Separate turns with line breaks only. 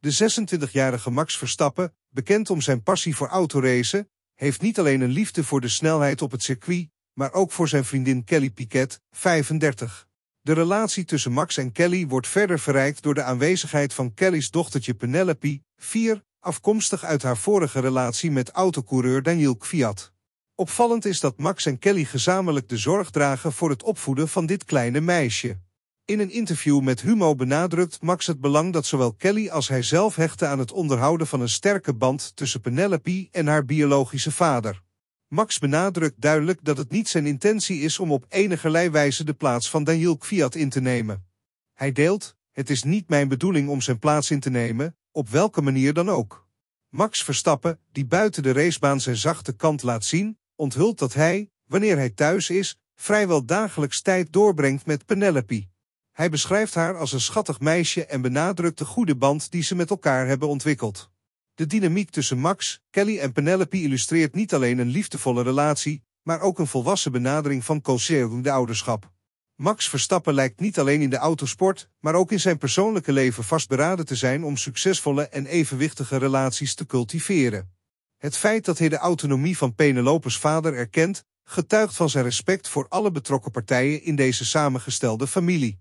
De 26-jarige Max Verstappen, bekend om zijn passie voor autoracen, heeft niet alleen een liefde voor de snelheid op het circuit, maar ook voor zijn vriendin Kelly Piquet, 35. De relatie tussen Max en Kelly wordt verder verrijkt door de aanwezigheid van Kelly's dochtertje Penelope, 4, afkomstig uit haar vorige relatie met autocoureur Daniel Kviat. Opvallend is dat Max en Kelly gezamenlijk de zorg dragen voor het opvoeden van dit kleine meisje. In een interview met Humo benadrukt Max het belang dat zowel Kelly als hij zelf hechten aan het onderhouden van een sterke band tussen Penelope en haar biologische vader. Max benadrukt duidelijk dat het niet zijn intentie is om op enigerlei wijze de plaats van Daniel Kviat in te nemen. Hij deelt, het is niet mijn bedoeling om zijn plaats in te nemen, op welke manier dan ook. Max Verstappen, die buiten de racebaan zijn zachte kant laat zien, onthult dat hij, wanneer hij thuis is, vrijwel dagelijks tijd doorbrengt met Penelope. Hij beschrijft haar als een schattig meisje en benadrukt de goede band die ze met elkaar hebben ontwikkeld. De dynamiek tussen Max, Kelly en Penelope illustreert niet alleen een liefdevolle relatie, maar ook een volwassen benadering van de ouderschap. Max Verstappen lijkt niet alleen in de autosport, maar ook in zijn persoonlijke leven vastberaden te zijn om succesvolle en evenwichtige relaties te cultiveren. Het feit dat hij de autonomie van Penelopes vader erkent, getuigt van zijn respect voor alle betrokken partijen in deze samengestelde familie.